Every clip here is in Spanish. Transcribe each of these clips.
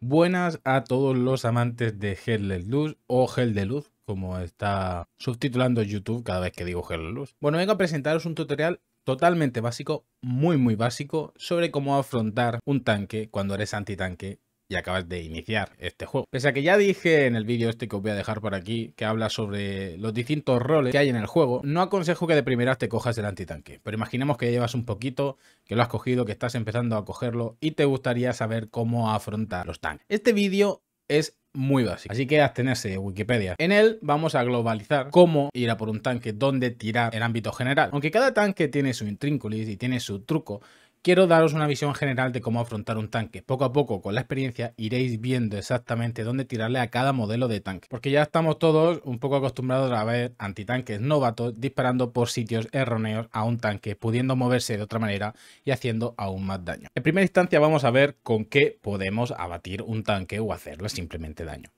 Buenas a todos los amantes de Hell de Luz o Gel de Luz, como está subtitulando YouTube cada vez que digo Hell de Luz. Bueno, vengo a presentaros un tutorial totalmente básico, muy muy básico, sobre cómo afrontar un tanque cuando eres antitanque y acabas de iniciar este juego. Pese a que ya dije en el vídeo este que os voy a dejar por aquí, que habla sobre los distintos roles que hay en el juego, no aconsejo que de primeras te cojas el antitanque, pero imaginemos que llevas un poquito, que lo has cogido, que estás empezando a cogerlo y te gustaría saber cómo afrontar los tanques. Este vídeo es muy básico. Así que abstenerse de Wikipedia. En él vamos a globalizar cómo ir a por un tanque, dónde tirar el ámbito general. Aunque cada tanque tiene su intrínculo y tiene su truco, Quiero daros una visión general de cómo afrontar un tanque. Poco a poco, con la experiencia, iréis viendo exactamente dónde tirarle a cada modelo de tanque. Porque ya estamos todos un poco acostumbrados a ver antitanques novatos disparando por sitios erróneos a un tanque, pudiendo moverse de otra manera y haciendo aún más daño. En primera instancia vamos a ver con qué podemos abatir un tanque o hacerle simplemente daño.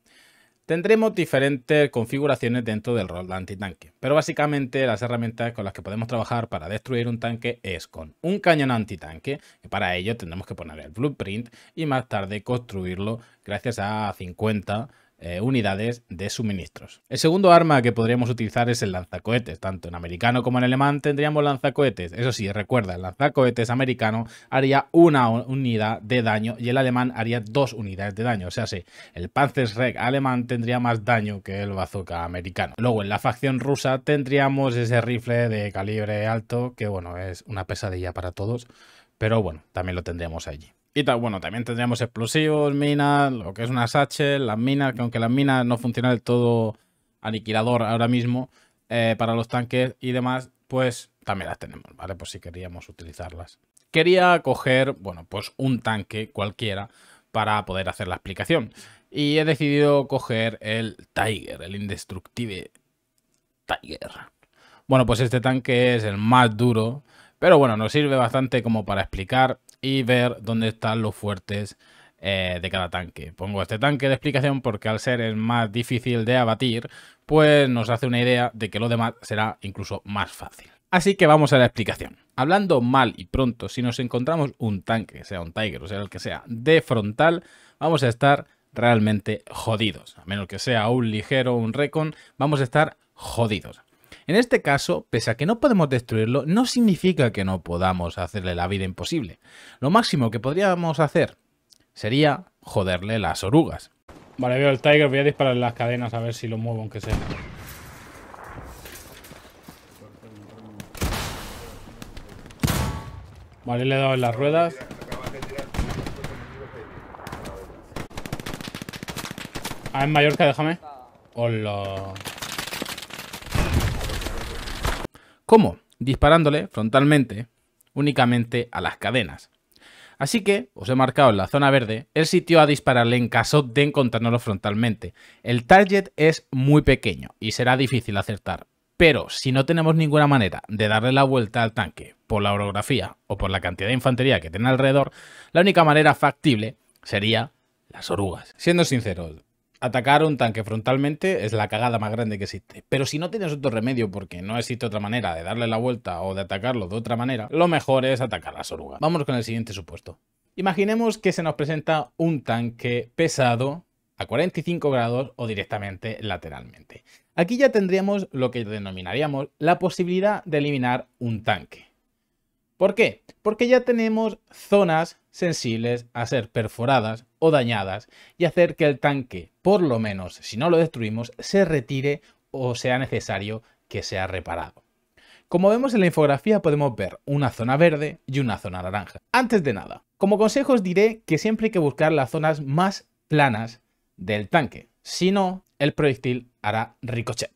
Tendremos diferentes configuraciones dentro del rol de antitanque, pero básicamente las herramientas con las que podemos trabajar para destruir un tanque es con un cañón antitanque, que para ello tendremos que poner el blueprint y más tarde construirlo gracias a 50 eh, unidades de suministros. El segundo arma que podríamos utilizar es el lanzacohetes. Tanto en americano como en alemán tendríamos lanzacohetes. Eso sí, recuerda, el lanzacohetes americano haría una unidad de daño y el alemán haría dos unidades de daño. O sea, sí, el Reg alemán tendría más daño que el bazooka americano. Luego, en la facción rusa tendríamos ese rifle de calibre alto que, bueno, es una pesadilla para todos. Pero bueno, también lo tendríamos allí. Y bueno, también tendríamos explosivos, minas, lo que es unas sache las minas, que aunque las minas no funcionan del todo aniquilador ahora mismo eh, para los tanques y demás, pues también las tenemos, ¿vale? Por si queríamos utilizarlas. Quería coger, bueno, pues un tanque cualquiera para poder hacer la explicación. Y he decidido coger el Tiger, el indestructible Tiger. Bueno, pues este tanque es el más duro pero bueno, nos sirve bastante como para explicar y ver dónde están los fuertes eh, de cada tanque. Pongo este tanque de explicación porque al ser el más difícil de abatir, pues nos hace una idea de que lo demás será incluso más fácil. Así que vamos a la explicación. Hablando mal y pronto, si nos encontramos un tanque, sea un Tiger o sea el que sea, de frontal, vamos a estar realmente jodidos. A menos que sea un ligero, un Recon, vamos a estar jodidos. En este caso, pese a que no podemos destruirlo, no significa que no podamos hacerle la vida imposible. Lo máximo que podríamos hacer sería joderle las orugas. Vale, veo el Tiger, voy a disparar las cadenas a ver si lo muevo aunque sea. Vale, le he dado en las ruedas. Ah, en Mallorca, déjame. Hola. ¿Cómo? Disparándole frontalmente únicamente a las cadenas. Así que os he marcado en la zona verde el sitio a dispararle en caso de encontrárnoslo frontalmente. El target es muy pequeño y será difícil acertar. Pero si no tenemos ninguna manera de darle la vuelta al tanque por la orografía o por la cantidad de infantería que tiene alrededor, la única manera factible sería las orugas. Siendo sinceros, atacar un tanque frontalmente es la cagada más grande que existe. Pero si no tienes otro remedio porque no existe otra manera de darle la vuelta o de atacarlo de otra manera, lo mejor es atacar la orugas. Vamos con el siguiente supuesto. Imaginemos que se nos presenta un tanque pesado a 45 grados o directamente lateralmente. Aquí ya tendríamos lo que denominaríamos la posibilidad de eliminar un tanque. ¿Por qué? Porque ya tenemos zonas sensibles a ser perforadas o dañadas y hacer que el tanque, por lo menos si no lo destruimos, se retire o sea necesario que sea reparado. Como vemos en la infografía podemos ver una zona verde y una zona naranja. Antes de nada, como consejo os diré que siempre hay que buscar las zonas más planas del tanque, si no, el proyectil hará ricochet.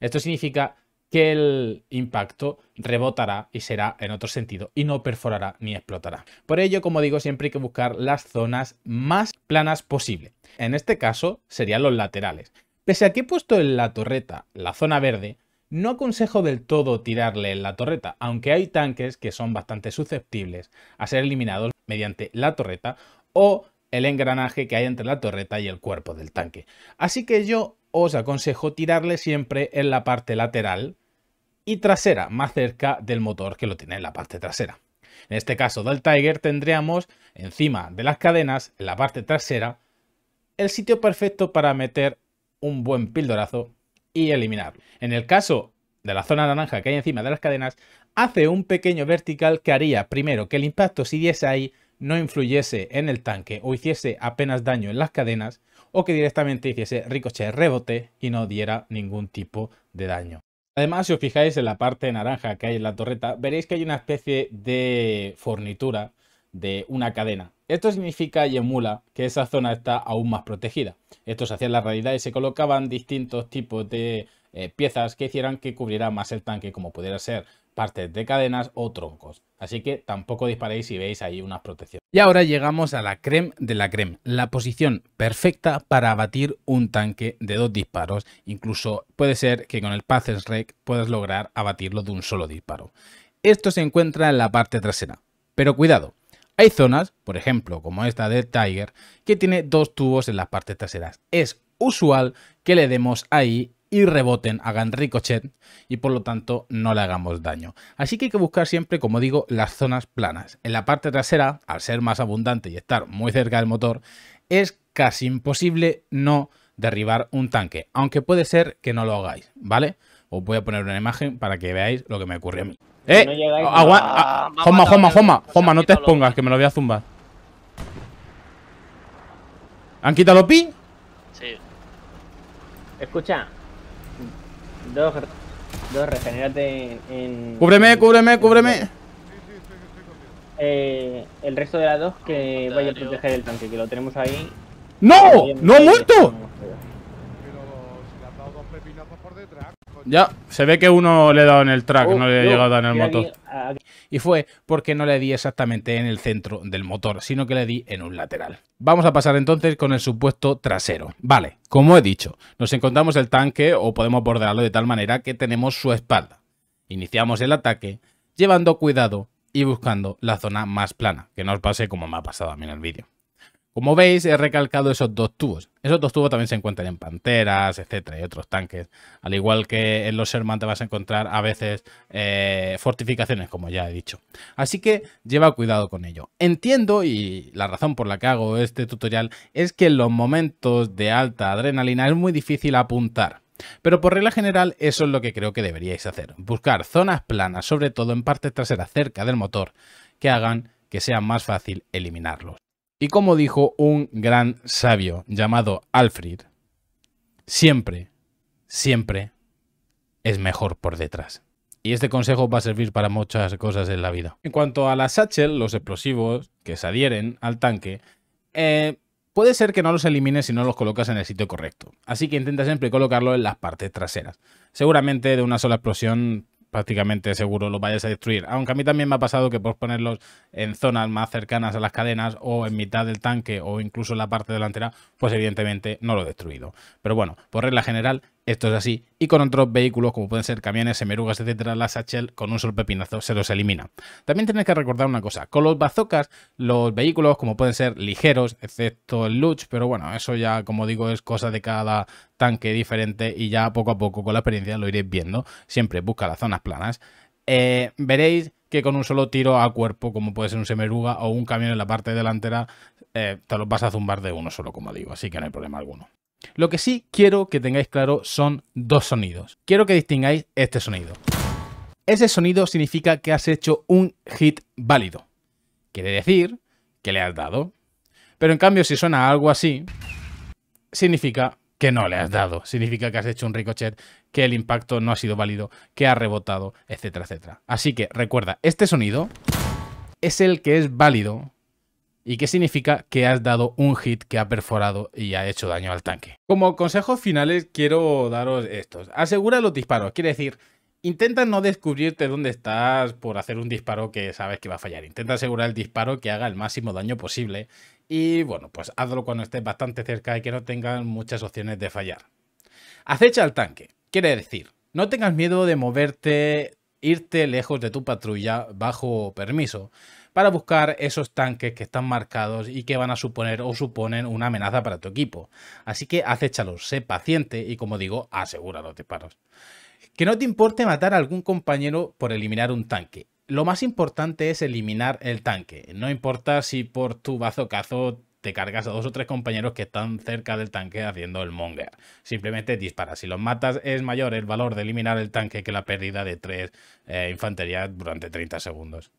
Esto significa que el impacto rebotará y será en otro sentido y no perforará ni explotará. Por ello, como digo, siempre hay que buscar las zonas más planas posible. En este caso serían los laterales. Pese a que he puesto en la torreta la zona verde, no aconsejo del todo tirarle en la torreta, aunque hay tanques que son bastante susceptibles a ser eliminados mediante la torreta o el engranaje que hay entre la torreta y el cuerpo del tanque. Así que yo os aconsejo tirarle siempre en la parte lateral y trasera, más cerca del motor que lo tiene en la parte trasera. En este caso del Tiger tendríamos encima de las cadenas, en la parte trasera, el sitio perfecto para meter un buen pildorazo y eliminar. En el caso de la zona naranja que hay encima de las cadenas, hace un pequeño vertical que haría primero que el impacto si diese ahí no influyese en el tanque o hiciese apenas daño en las cadenas o que directamente hiciese ricochet rebote y no diera ningún tipo de daño. Además, si os fijáis en la parte naranja que hay en la torreta, veréis que hay una especie de fornitura de una cadena. Esto significa y emula que esa zona está aún más protegida. Esto se hacía en la realidad y se colocaban distintos tipos de eh, piezas que hicieran que cubriera más el tanque, como pudiera ser partes de cadenas o troncos. Así que tampoco disparéis si veis ahí unas protecciones. Y ahora llegamos a la creme de la creme, la posición perfecta para abatir un tanque de dos disparos. Incluso puede ser que con el Paces Rec puedas lograr abatirlo de un solo disparo. Esto se encuentra en la parte trasera. Pero cuidado, hay zonas, por ejemplo, como esta de Tiger, que tiene dos tubos en las partes traseras. Es usual que le demos ahí y reboten, hagan ricochet y por lo tanto no le hagamos daño. Así que hay que buscar siempre, como digo, las zonas planas. En la parte trasera, al ser más abundante y estar muy cerca del motor, es casi imposible no derribar un tanque, aunque puede ser que no lo hagáis, ¿vale? Os voy a poner una imagen para que veáis lo que me ocurrió a mí. ¡Eh! No ah, ah, Joma, Joma, Joma, Joma, no te expongas, que me lo voy a zumbar. ¿Han quitado pi? Sí. Escucha, Dos, dos regenérate en, ¡Cúbreme, Cúbreme, cúbreme, cúbreme. Eh, el resto de las dos que ah, vaya a proteger el tanque, que lo tenemos ahí. ¡No! ¡No muerto! Pero si le ha dado dos pepinazos por detrás, ya, se ve que uno le ha dado en el track, oh, no le ha llegado en el motor. Y fue porque no le di exactamente en el centro del motor, sino que le di en un lateral. Vamos a pasar entonces con el supuesto trasero. Vale, como he dicho, nos encontramos el tanque o podemos bordearlo de tal manera que tenemos su espalda. Iniciamos el ataque llevando cuidado y buscando la zona más plana, que no os pase como me ha pasado a mí en el vídeo. Como veis, he recalcado esos dos tubos. Esos dos tubos también se encuentran en panteras, etcétera, y otros tanques. Al igual que en los Sherman te vas a encontrar a veces eh, fortificaciones, como ya he dicho. Así que lleva cuidado con ello. Entiendo, y la razón por la que hago este tutorial, es que en los momentos de alta adrenalina es muy difícil apuntar. Pero por regla general eso es lo que creo que deberíais hacer. Buscar zonas planas, sobre todo en partes traseras cerca del motor, que hagan que sea más fácil eliminarlos. Y como dijo un gran sabio llamado Alfred, siempre, siempre es mejor por detrás. Y este consejo va a servir para muchas cosas en la vida. En cuanto a las satchel, los explosivos que se adhieren al tanque, eh, puede ser que no los elimines si no los colocas en el sitio correcto. Así que intenta siempre colocarlo en las partes traseras. Seguramente de una sola explosión prácticamente seguro los vayas a destruir. Aunque a mí también me ha pasado que por ponerlos en zonas más cercanas a las cadenas o en mitad del tanque o incluso en la parte delantera, pues evidentemente no lo he destruido. Pero bueno, por regla general esto es así. Y con otros vehículos, como pueden ser camiones, semerugas, etcétera, la Satchel con un solo pepinazo se los elimina. También tenéis que recordar una cosa: con los bazocas, los vehículos, como pueden ser ligeros, excepto el Luch, pero bueno, eso ya, como digo, es cosa de cada tanque diferente y ya poco a poco con la experiencia lo iréis viendo. Siempre busca las zonas planas. Eh, veréis que con un solo tiro a cuerpo, como puede ser un semeruga o un camión en la parte delantera, eh, te los vas a zumbar de uno solo, como digo, así que no hay problema alguno. Lo que sí quiero que tengáis claro son dos sonidos. Quiero que distingáis este sonido. Ese sonido significa que has hecho un hit válido. Quiere decir que le has dado. Pero en cambio, si suena algo así, significa que no le has dado. Significa que has hecho un ricochet, que el impacto no ha sido válido, que ha rebotado, etcétera, etcétera. Así que recuerda, este sonido es el que es válido y qué significa que has dado un hit que ha perforado y ha hecho daño al tanque. Como consejos finales quiero daros estos. Asegura los disparos, quiere decir, intenta no descubrirte dónde estás por hacer un disparo que sabes que va a fallar. Intenta asegurar el disparo que haga el máximo daño posible y bueno, pues hazlo cuando estés bastante cerca y que no tengas muchas opciones de fallar. Acecha al tanque, quiere decir, no tengas miedo de moverte, irte lejos de tu patrulla bajo permiso para buscar esos tanques que están marcados y que van a suponer o suponen una amenaza para tu equipo. Así que acéchalos, sé paciente y como digo, asegura los disparos. Que no te importe matar a algún compañero por eliminar un tanque. Lo más importante es eliminar el tanque. No importa si por tu cazo te cargas a dos o tres compañeros que están cerca del tanque haciendo el monger. Simplemente dispara. Si los matas es mayor el valor de eliminar el tanque que la pérdida de tres eh, infanterías durante 30 segundos.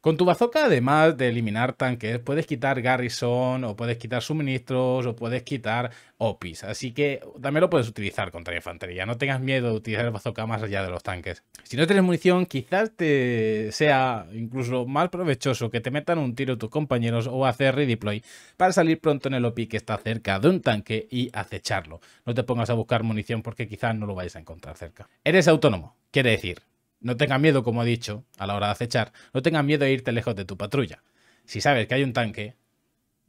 Con tu bazooka, además de eliminar tanques, puedes quitar garrison, o puedes quitar suministros, o puedes quitar opis. Así que también lo puedes utilizar contra infantería. No tengas miedo de utilizar el bazooka más allá de los tanques. Si no tienes munición, quizás te sea incluso más provechoso que te metan un tiro tus compañeros o hacer redeploy para salir pronto en el OPI que está cerca de un tanque y acecharlo. No te pongas a buscar munición porque quizás no lo vayas a encontrar cerca. Eres autónomo, quiere decir no tenga miedo, como he dicho, a la hora de acechar, no tenga miedo de irte lejos de tu patrulla. Si sabes que hay un tanque,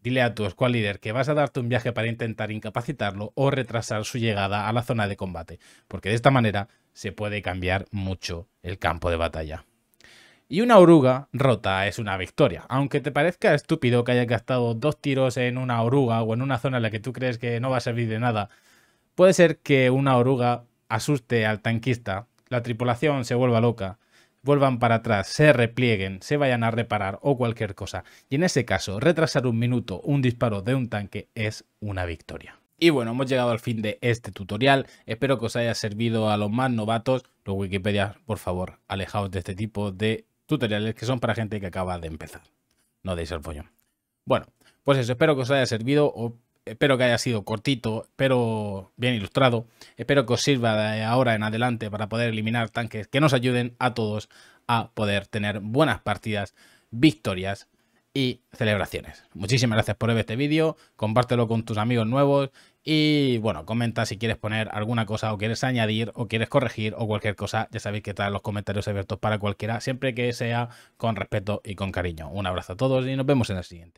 dile a tu squad leader que vas a darte un viaje para intentar incapacitarlo o retrasar su llegada a la zona de combate, porque de esta manera se puede cambiar mucho el campo de batalla. Y una oruga rota es una victoria. Aunque te parezca estúpido que hayas gastado dos tiros en una oruga o en una zona en la que tú crees que no va a servir de nada, puede ser que una oruga asuste al tanquista la tripulación se vuelva loca, vuelvan para atrás, se replieguen, se vayan a reparar o cualquier cosa. Y en ese caso, retrasar un minuto un disparo de un tanque es una victoria. Y bueno, hemos llegado al fin de este tutorial. Espero que os haya servido a los más novatos. Los Wikipedia, por favor, alejaos de este tipo de tutoriales que son para gente que acaba de empezar. No deis el pollo. Bueno, pues eso, espero que os haya servido. Espero que haya sido cortito, pero bien ilustrado. Espero que os sirva de ahora en adelante para poder eliminar tanques que nos ayuden a todos a poder tener buenas partidas, victorias y celebraciones. Muchísimas gracias por ver este vídeo, compártelo con tus amigos nuevos y bueno, comenta si quieres poner alguna cosa o quieres añadir o quieres corregir o cualquier cosa. Ya sabéis que están los comentarios abiertos para cualquiera, siempre que sea con respeto y con cariño. Un abrazo a todos y nos vemos en el siguiente.